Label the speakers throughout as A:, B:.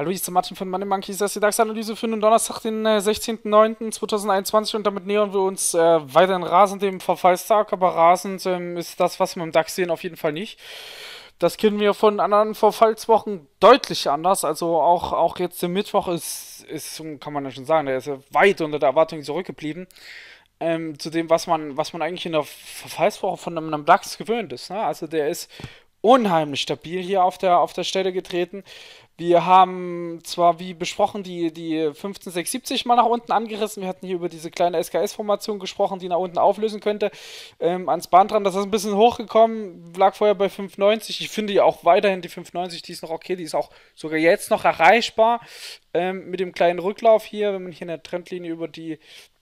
A: Hallo, ich bin Martin von Money Monkey. Das ist die DAX-Analyse für den Donnerstag, den 16.09.2021 äh, und damit nähern wir uns äh, weiterhin rasend dem Verfallstag, aber rasend ähm, ist das, was wir im DAX sehen, auf jeden Fall nicht. Das kennen wir von anderen Verfallswochen deutlich anders. Also auch, auch jetzt der Mittwoch ist, ist, kann man ja schon sagen, der ist weit unter der Erwartung zurückgeblieben. Ähm, zu dem, was man, was man eigentlich in der Verfallswoche von einem, einem DAX gewöhnt ist. Ne? Also der ist unheimlich stabil hier auf der, auf der Stelle getreten. Wir haben zwar, wie besprochen, die, die 15670 mal nach unten angerissen. Wir hatten hier über diese kleine SKS-Formation gesprochen, die nach unten auflösen könnte. Ähm, ans Band dran, das ist ein bisschen hochgekommen, lag vorher bei 590. Ich finde ja auch weiterhin die 590, die ist noch okay, die ist auch sogar jetzt noch erreichbar. Ähm, mit dem kleinen Rücklauf hier, wenn man hier eine Trendlinie über die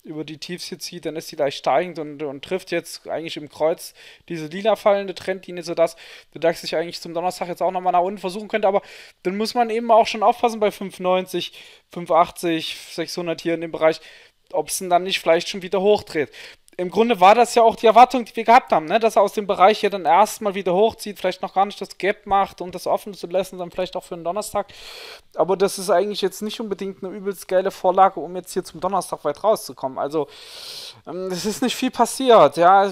A: über die Tiefs hier zieht, dann ist sie leicht steigend und, und trifft jetzt eigentlich im Kreuz diese lila fallende Trendlinie, sodass der DAX sich eigentlich zum Donnerstag jetzt auch nochmal nach unten versuchen könnte. Aber dann muss man eben auch schon aufpassen bei 590, 580, 600 hier in dem Bereich, ob es dann nicht vielleicht schon wieder hochdreht im Grunde war das ja auch die Erwartung, die wir gehabt haben, ne? dass er aus dem Bereich hier dann erstmal wieder hochzieht, vielleicht noch gar nicht das Gap macht, um das offen zu lassen, dann vielleicht auch für einen Donnerstag. Aber das ist eigentlich jetzt nicht unbedingt eine übelst geile Vorlage, um jetzt hier zum Donnerstag weit rauszukommen. Also, ähm, es ist nicht viel passiert. Ja,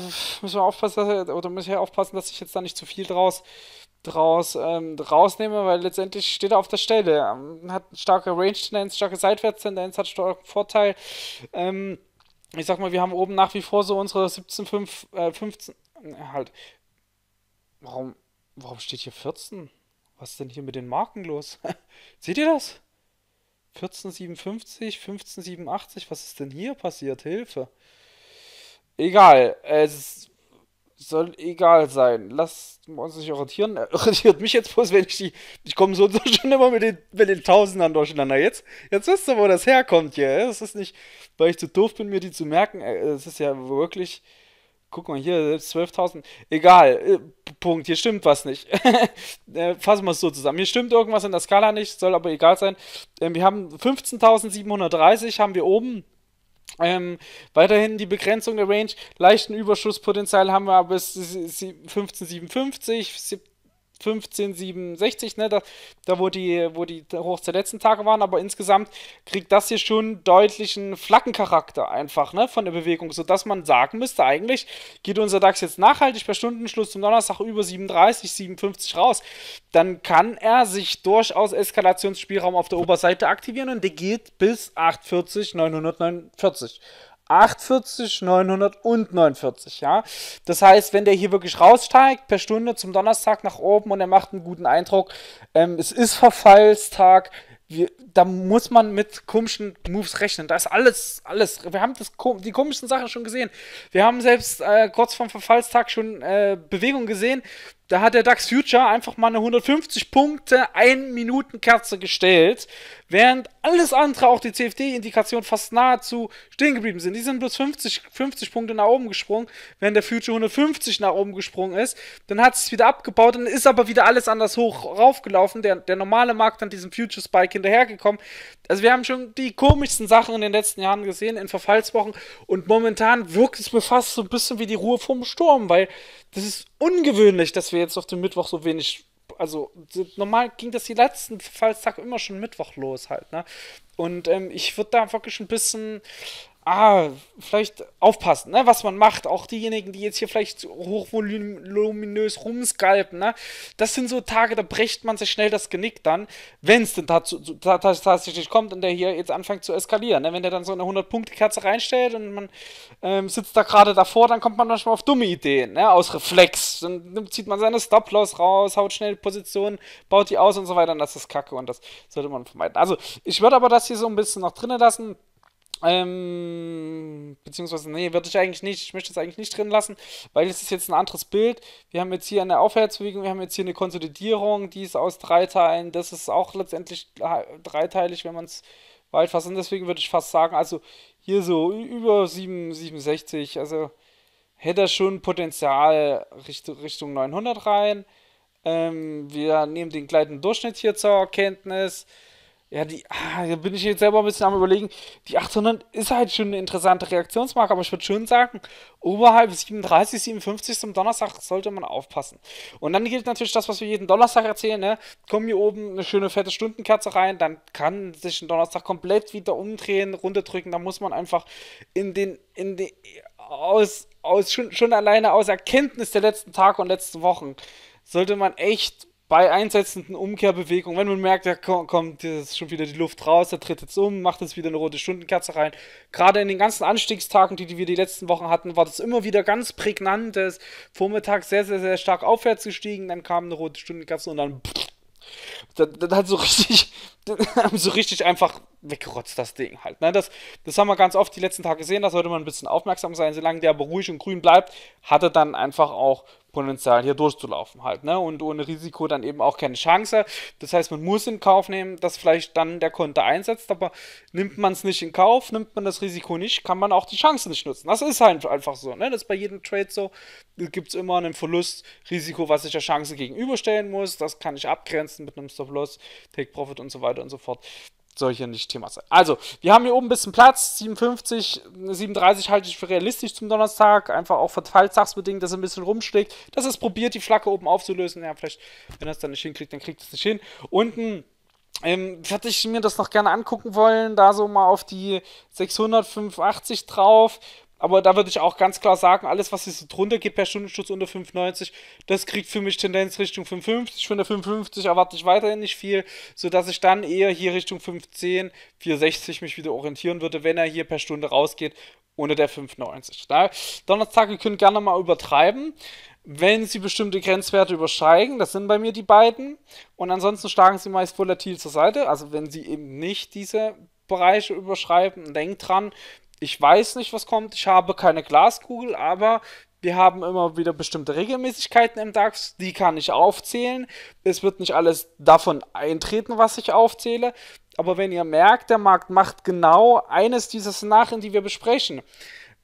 A: müssen wir aufpassen, oder muss ich aufpassen, dass ich jetzt da nicht zu viel draus draus ähm, rausnehme, weil letztendlich steht er auf der Stelle. Hat starke Range-Tendenz, starke Seitwärts-Tendenz, hat starken Vorteil. Ähm, ich sag mal, wir haben oben nach wie vor so unsere 17,5, äh, 15, äh, halt. Warum, warum steht hier 14? Was ist denn hier mit den Marken los? Seht ihr das? 14,57, 15,87, was ist denn hier passiert? Hilfe. Egal, es ist soll egal sein. Lasst uns nicht irritieren. Irritiert mich jetzt bloß, wenn ich die. Ich komme so, und so schon immer mit den, mit den Tausendern durcheinander. Jetzt, jetzt wisst ihr, wo das herkommt hier. Es ist nicht, weil ich zu doof bin, mir die zu merken. Äh, es ist ja wirklich. Guck mal hier, 12.000. Egal. Äh, Punkt. Hier stimmt was nicht. Äh, fassen wir es so zusammen. Hier stimmt irgendwas in der Skala nicht, soll aber egal sein. Ähm, wir haben 15.730 haben wir oben. Ähm, weiterhin die Begrenzung der Range, leichten Überschusspotenzial haben wir aber bis 1557, 15,67, ne, da, da wo die, wo die Hochs der letzten Tage waren, aber insgesamt kriegt das hier schon deutlichen Flaggencharakter einfach, ne, von der Bewegung, sodass man sagen müsste, eigentlich geht unser DAX jetzt nachhaltig per Stundenschluss zum Donnerstag über 37, 57 raus, dann kann er sich durchaus Eskalationsspielraum auf der Oberseite aktivieren und der geht bis 840, 949. 840, 900 und 49, ja. Das heißt, wenn der hier wirklich raussteigt per Stunde zum Donnerstag nach oben und er macht einen guten Eindruck, ähm, es ist Verfallstag, wir, da muss man mit komischen Moves rechnen. Da ist alles, alles. Wir haben das, die komischsten Sachen schon gesehen. Wir haben selbst äh, kurz vorm Verfallstag schon äh, Bewegung gesehen, da hat der DAX Future einfach mal eine 150 Punkte, 1 Minuten Kerze gestellt, während alles andere, auch die CFD-Indikation, fast nahezu stehen geblieben sind. Die sind bloß 50, 50 Punkte nach oben gesprungen, während der Future 150 nach oben gesprungen ist. Dann hat es wieder abgebaut, und ist aber wieder alles anders hoch raufgelaufen. Der, der normale Markt hat diesem Future Spike hinterhergekommen. Also wir haben schon die komischsten Sachen in den letzten Jahren gesehen, in Verfallswochen. Und momentan wirkt es mir fast so ein bisschen wie die Ruhe vorm Sturm, weil das ist ungewöhnlich, dass wir wir jetzt auf den Mittwoch so wenig. Also normal ging das die letzten Fallstag immer schon Mittwoch los halt, ne? Und ähm, ich würde da wirklich ein bisschen ah, vielleicht aufpassen, ne, was man macht. Auch diejenigen, die jetzt hier vielleicht hochvoluminös rumskalpen, ne, das sind so Tage, da bricht man sich schnell das Genick dann, wenn es denn tatsächlich kommt und der hier jetzt anfängt zu eskalieren. Ne? Wenn der dann so eine 100-Punkte-Kerze reinstellt und man ähm, sitzt da gerade davor, dann kommt man manchmal auf dumme Ideen, ne, aus Reflex. Dann zieht man seine Stop-Loss raus, haut schnell Positionen, baut die aus und so weiter. Und das ist kacke und das sollte man vermeiden. Also, ich würde aber das hier so ein bisschen noch drinnen lassen ähm, beziehungsweise, nee, würde ich eigentlich nicht, ich möchte es eigentlich nicht drin lassen, weil es ist jetzt ein anderes Bild. Wir haben jetzt hier eine Aufwärtsbewegung, wir haben jetzt hier eine Konsolidierung, die ist aus drei Teilen, das ist auch letztendlich dreiteilig, wenn man es weit fasst. Und deswegen würde ich fast sagen, also hier so über 7, 67, also hätte er schon Potenzial Richtung, Richtung 900 rein. Ähm, wir nehmen den gleitenden Durchschnitt hier zur Kenntnis. Ja, die, ah, da bin ich jetzt selber ein bisschen am überlegen. Die 800 ist halt schon eine interessante Reaktionsmarke, aber ich würde schon sagen, oberhalb 37, 57 zum Donnerstag sollte man aufpassen. Und dann gilt natürlich das, was wir jeden Donnerstag erzählen, ne? Kommen hier oben eine schöne fette Stundenkerze rein, dann kann sich ein Donnerstag komplett wieder umdrehen, runterdrücken, da muss man einfach in den, in den, aus, aus, schon, schon alleine aus Erkenntnis der letzten Tage und letzten Wochen, sollte man echt bei einsetzenden Umkehrbewegungen, wenn man merkt, da kommt jetzt schon wieder die Luft raus, der tritt jetzt um, macht jetzt wieder eine rote Stundenkerze rein. Gerade in den ganzen Anstiegstagen, die, wir die letzten Wochen hatten, war das immer wieder ganz prägnant. Der ist Vormittag sehr, sehr, sehr stark aufwärts gestiegen, dann kam eine rote Stundenkerze und dann. Das, das hat so richtig, so richtig einfach weggerotzt, das Ding halt. Ne? Das, das haben wir ganz oft die letzten Tage gesehen, da sollte man ein bisschen aufmerksam sein. Solange der aber ruhig und grün bleibt, hat er dann einfach auch Potenzial, hier durchzulaufen halt. Ne? Und ohne Risiko dann eben auch keine Chance. Das heißt, man muss in Kauf nehmen, dass vielleicht dann der Konter einsetzt, aber nimmt man es nicht in Kauf, nimmt man das Risiko nicht, kann man auch die Chance nicht nutzen. Das ist halt einfach so. Ne? Das ist bei jedem Trade so. Gibt es immer einen Verlustrisiko, was ich der Chance gegenüberstellen muss. Das kann ich abgrenzen mit einem Stop-Loss, Take-Profit und so weiter und so fort soll hier nicht Thema sein. Also, wir haben hier oben ein bisschen Platz. 57, 37 halte ich für realistisch zum Donnerstag. Einfach auch verteiltagsbedingt, dass er ein bisschen rumschlägt. Dass es probiert, die Flagge oben aufzulösen. Ja, vielleicht, wenn er es dann nicht hinkriegt, dann kriegt es nicht hin. Unten. Ähm, hätte ich mir das noch gerne angucken wollen, da so mal auf die 685 drauf, aber da würde ich auch ganz klar sagen, alles, was jetzt drunter geht per Stundenschutz unter 5,90, das kriegt für mich Tendenz Richtung 5,50. Von der 5,50 erwarte ich weiterhin nicht viel, sodass ich dann eher hier Richtung 5,10, 4,60 mich wieder orientieren würde, wenn er hier per Stunde rausgeht, ohne der 5,90. Donnerstag, ihr könnt gerne mal übertreiben, wenn sie bestimmte Grenzwerte übersteigen. Das sind bei mir die beiden. Und ansonsten schlagen sie meist volatil zur Seite. Also wenn sie eben nicht diese Bereiche überschreiben. Denkt dran, ich weiß nicht, was kommt. Ich habe keine Glaskugel, aber wir haben immer wieder bestimmte Regelmäßigkeiten im DAX, die kann ich aufzählen. Es wird nicht alles davon eintreten, was ich aufzähle. Aber wenn ihr merkt, der Markt macht genau eines dieser Szenarien, die wir besprechen,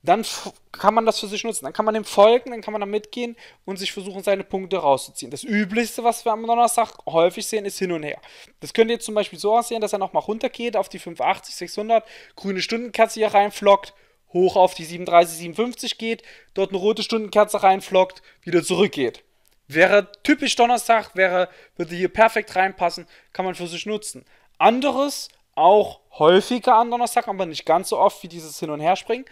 A: dann kann man das für sich nutzen. Dann kann man dem folgen, dann kann man da mitgehen und sich versuchen, seine Punkte rauszuziehen. Das Üblichste, was wir am Donnerstag häufig sehen, ist hin und her. Das könnte jetzt zum Beispiel so aussehen, dass er nochmal runtergeht auf die 580, 600, grüne Stundenkerze hier reinflockt, hoch auf die 37, 57 geht, dort eine rote Stundenkerze reinflockt, wieder zurückgeht. Wäre typisch Donnerstag, wäre, würde hier perfekt reinpassen, kann man für sich nutzen. Anderes, auch häufiger an Donnerstag, aber nicht ganz so oft wie dieses Hin- und Herspringen,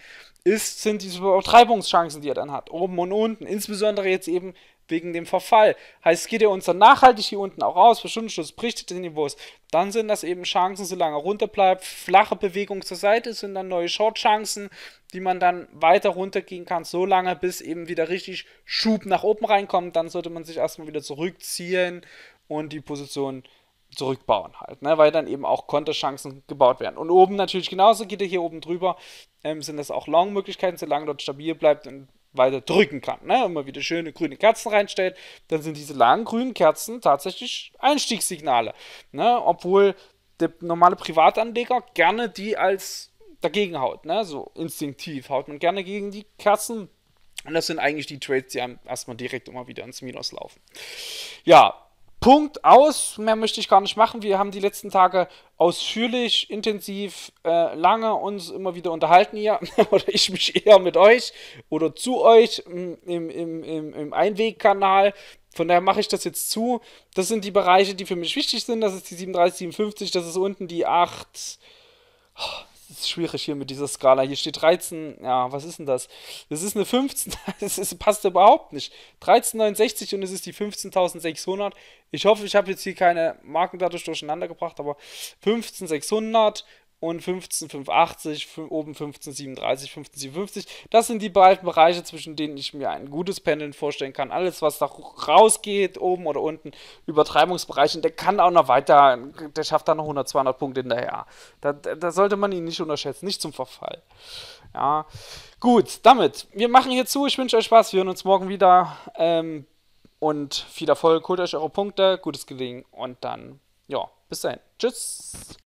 A: ist, sind diese Übertreibungschancen, die er dann hat, oben und unten, insbesondere jetzt eben wegen dem Verfall. Heißt, geht er uns dann nachhaltig hier unten auch raus, Verschundenschluss, bricht den Niveaus, dann sind das eben Chancen, solange er runter bleibt, flache Bewegung zur Seite sind dann neue Short-Chancen, die man dann weiter runtergehen kann, solange bis eben wieder richtig Schub nach oben reinkommt, dann sollte man sich erstmal wieder zurückziehen und die Position zurückbauen halt, ne? weil dann eben auch Konterchancen gebaut werden. Und oben natürlich genauso geht er hier oben drüber, ähm, sind das auch Long-Möglichkeiten, solange dort stabil bleibt und weiter drücken kann. Ne? Immer wieder schöne grüne Kerzen reinstellt, dann sind diese langen grünen Kerzen tatsächlich Einstiegssignale. Ne? Obwohl der normale Privatanleger gerne die als dagegen haut, ne? so instinktiv haut man gerne gegen die Kerzen. Und das sind eigentlich die Trades, die einem erstmal direkt immer wieder ins Minus laufen. Ja, Punkt aus. Mehr möchte ich gar nicht machen. Wir haben die letzten Tage ausführlich, intensiv, äh, lange uns immer wieder unterhalten hier. oder ich mich eher mit euch oder zu euch im, im, im, im Einwegkanal. Von daher mache ich das jetzt zu. Das sind die Bereiche, die für mich wichtig sind. Das ist die 37, 57, das ist unten die 8 ist schwierig hier mit dieser Skala. Hier steht 13, ja, was ist denn das? Das ist eine 15, das ist, passt überhaupt nicht. 1369 und es ist die 15.600. Ich hoffe, ich habe jetzt hier keine Marken dadurch durcheinander gebracht, aber 15.600, und 1580, oben 15,37, 15,57. Das sind die beiden Bereiche, zwischen denen ich mir ein gutes Pendeln vorstellen kann. Alles, was da rausgeht, oben oder unten, Übertreibungsbereich, der kann auch noch weiter, der schafft da noch 100, 200 Punkte hinterher. Da, da sollte man ihn nicht unterschätzen, nicht zum Verfall. Ja, gut, damit, wir machen hier zu. Ich wünsche euch Spaß, wir hören uns morgen wieder. Ähm, und viel Erfolg, holt euch eure Punkte, gutes Gelingen und dann, ja, bis dahin. Tschüss.